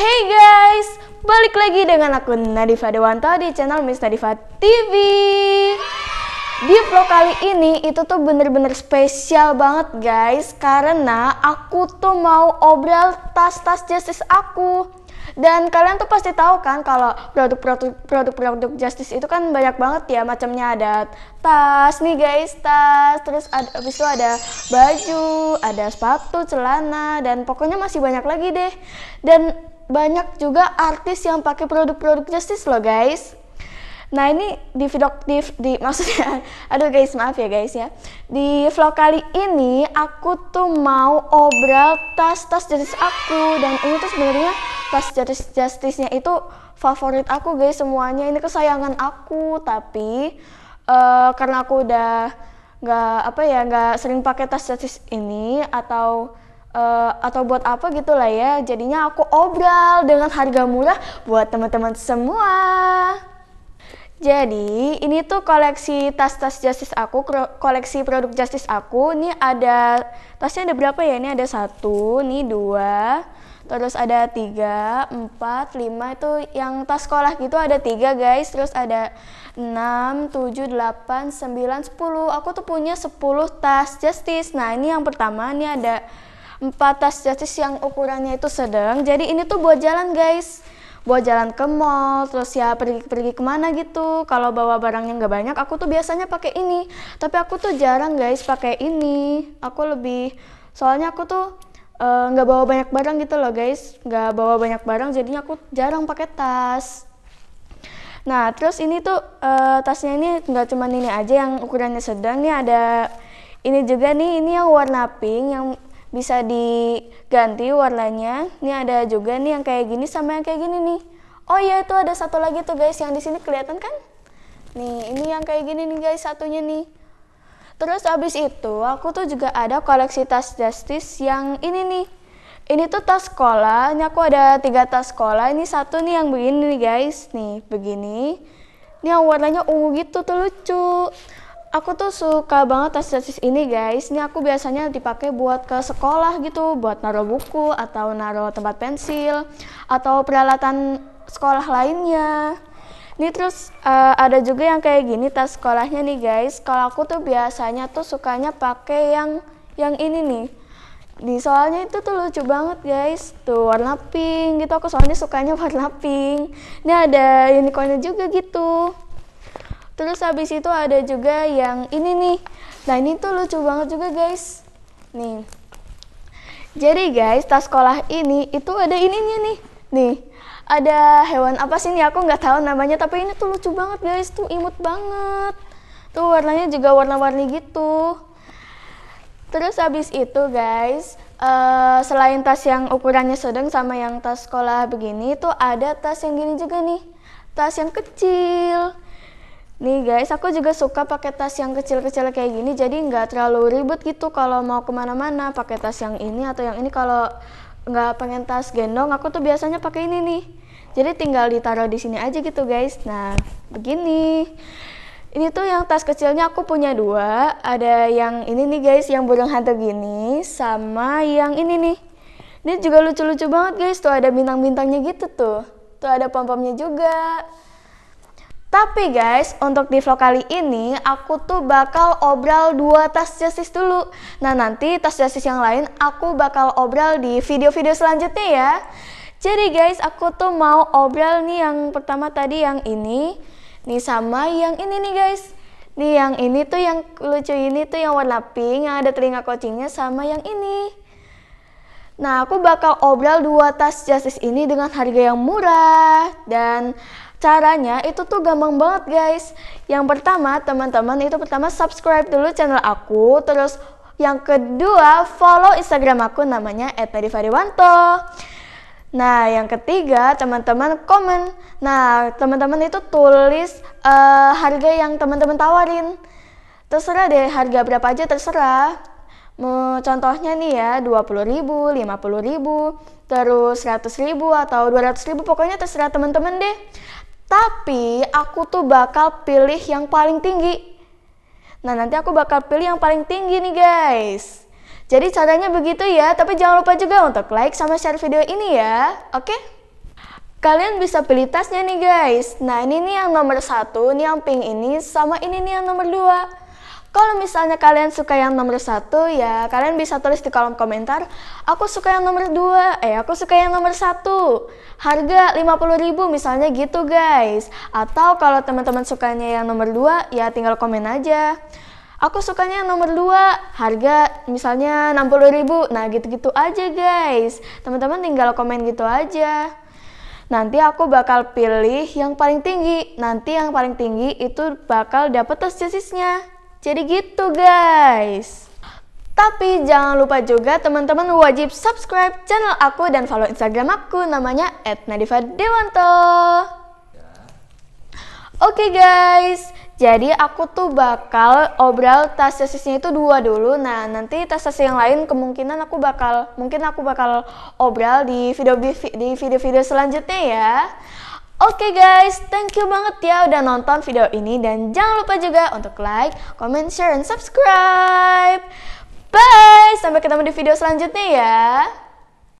Hey guys, balik lagi dengan aku Nadifa Dewanto di channel Miss Nadifa TV. Di vlog kali ini itu tuh bener-bener spesial banget guys karena aku tuh mau obral tas-tas justice aku. Dan kalian tuh pasti tahu kan kalau produk-produk produk-produk justice itu kan banyak banget ya macamnya ada tas nih guys, tas, terus ada habis itu ada baju, ada sepatu, celana dan pokoknya masih banyak lagi deh. Dan banyak juga artis yang pakai produk-produk Justice loh guys. Nah ini di video di, di maksudnya aduh guys maaf ya guys ya di vlog kali ini aku tuh mau obral tas-tas justice aku dan ini tuh sebenarnya tas justice justice-nya itu favorit aku guys semuanya ini kesayangan aku tapi uh, karena aku udah nggak apa ya nggak sering pakai tas justice ini atau uh, atau buat apa gitu lah ya. Jadinya aku obral dengan harga murah buat teman-teman semua. Jadi ini tuh koleksi tas-tas Justice aku, koleksi produk Justice aku. Ini ada tasnya ada berapa ya? Ini ada satu, ini dua, terus ada tiga, empat, lima itu yang tas sekolah gitu ada tiga guys. Terus ada enam, tujuh, delapan, sembilan, sepuluh. Aku tuh punya sepuluh tas Justice. Nah ini yang pertama ini ada 4 tas jacis yang ukurannya itu sedang. Jadi ini tuh buat jalan guys. Buat jalan ke mall, terus ya pergi-pergi kemana gitu. Kalau bawa barang yang nggak banyak, aku tuh biasanya pakai ini. Tapi aku tuh jarang guys pakai ini. Aku lebih, soalnya aku tuh eh, nggak uh, bawa banyak barang gitu loh guys. Nggak bawa banyak barang, jadinya aku jarang pakai tas. Nah, terus ini tuh uh, tasnya ini nggak cuman ini aja yang ukurannya sedang. Nih ada ini juga nih, ini yang warna pink yang bisa diganti warnanya. Ini ada juga nih yang kayak gini sama yang kayak gini nih. Oh iya itu ada satu lagi tuh guys yang di sini kelihatan kan? Nih, ini yang kayak gini nih guys satunya nih. Terus abis itu aku tuh juga ada koleksi tas justice yang ini nih. Ini tuh tas sekolah, ini aku ada tiga tas sekolah, ini satu nih yang begini nih guys, nih begini. Ini yang warnanya ungu gitu tuh lucu. Aku tuh suka banget tas-tas ini guys. Ini aku biasanya dipakai buat ke sekolah gitu, buat naruh buku atau naruh tempat pensil atau peralatan sekolah lainnya. Ini terus uh, ada juga yang kayak gini tas sekolahnya nih guys. Kalau aku tuh biasanya tuh sukanya pakai yang yang ini nih. Di soalnya itu tuh lucu banget guys. Tuh warna pink gitu. Aku soalnya sukanya warna pink. Ini ada unicornnya juga gitu. Terus habis itu ada juga yang ini nih. Nah, ini tuh lucu banget juga, guys. Nih. Jadi, guys, tas sekolah ini itu ada ininya nih. Nih. Ada hewan apa sih nih? Aku nggak tahu namanya, tapi ini tuh lucu banget, guys. Tuh imut banget. Tuh warnanya juga warna-warni gitu. Terus habis itu, guys, uh, selain tas yang ukurannya sedang sama yang tas sekolah begini, itu ada tas yang gini juga nih. Tas yang kecil. Nih guys, aku juga suka pakai tas yang kecil-kecil kayak gini, jadi nggak terlalu ribet gitu kalau mau kemana-mana pakai tas yang ini atau yang ini. Kalau nggak pengen tas gendong, aku tuh biasanya pakai ini nih. Jadi tinggal ditaruh di sini aja gitu guys. Nah, begini. Ini tuh yang tas kecilnya aku punya dua. Ada yang ini nih guys, yang burung hantu gini, sama yang ini nih. Ini juga lucu-lucu banget guys, tuh ada bintang-bintangnya gitu tuh. Tuh ada pom-pomnya juga. Tapi guys, untuk di vlog kali ini aku tuh bakal obral dua tas justice dulu. Nah nanti tas justice yang lain aku bakal obral di video-video selanjutnya ya. Jadi guys, aku tuh mau obral nih yang pertama tadi yang ini, nih sama yang ini nih guys. Nih yang ini tuh yang lucu ini tuh yang warna pink yang ada telinga kucingnya sama yang ini. Nah, aku bakal obral dua tas justice ini dengan harga yang murah dan Caranya itu tuh gampang banget guys. Yang pertama teman-teman itu pertama subscribe dulu channel aku. Terus yang kedua follow Instagram aku namanya @perifariwanto. Nah, yang ketiga, teman-teman komen. Nah, teman-teman itu tulis uh, harga yang teman-teman tawarin. Terserah deh, harga berapa aja terserah. Contohnya nih ya, 20 ribu, 50 ribu, terus 100 ribu, atau 200 ribu, pokoknya terserah teman-teman deh. Tapi aku tuh bakal pilih yang paling tinggi. Nah, nanti aku bakal pilih yang paling tinggi nih, guys. Jadi caranya begitu ya, tapi jangan lupa juga untuk like sama share video ini ya, oke? Okay? Kalian bisa pilih tasnya nih guys. Nah ini nih yang nomor satu, ini yang pink ini, sama ini nih yang nomor dua. Kalau misalnya kalian suka yang nomor satu, ya kalian bisa tulis di kolom komentar, aku suka yang nomor dua, eh aku suka yang nomor satu. Harga 50 ribu misalnya gitu guys. Atau kalau teman-teman sukanya yang nomor dua, ya tinggal komen aja. Aku sukanya yang nomor dua, harga misalnya 60 ribu. Nah gitu-gitu aja guys. Teman-teman tinggal komen gitu aja. Nanti aku bakal pilih yang paling tinggi. Nanti yang paling tinggi itu bakal dapet tes jasisnya. Jadi gitu guys. Tapi jangan lupa juga teman-teman wajib subscribe channel aku dan follow Instagram aku namanya @nadifadewanto. Ya. Oke okay guys, jadi aku tuh bakal obral tas tesisnya itu dua dulu. Nah nanti tas tesis yang lain kemungkinan aku bakal mungkin aku bakal obral di video di video-video selanjutnya ya. Oke okay guys, thank you banget ya udah nonton video ini dan jangan lupa juga untuk like, comment, share, and subscribe. Bye, sampai ketemu di video selanjutnya ya.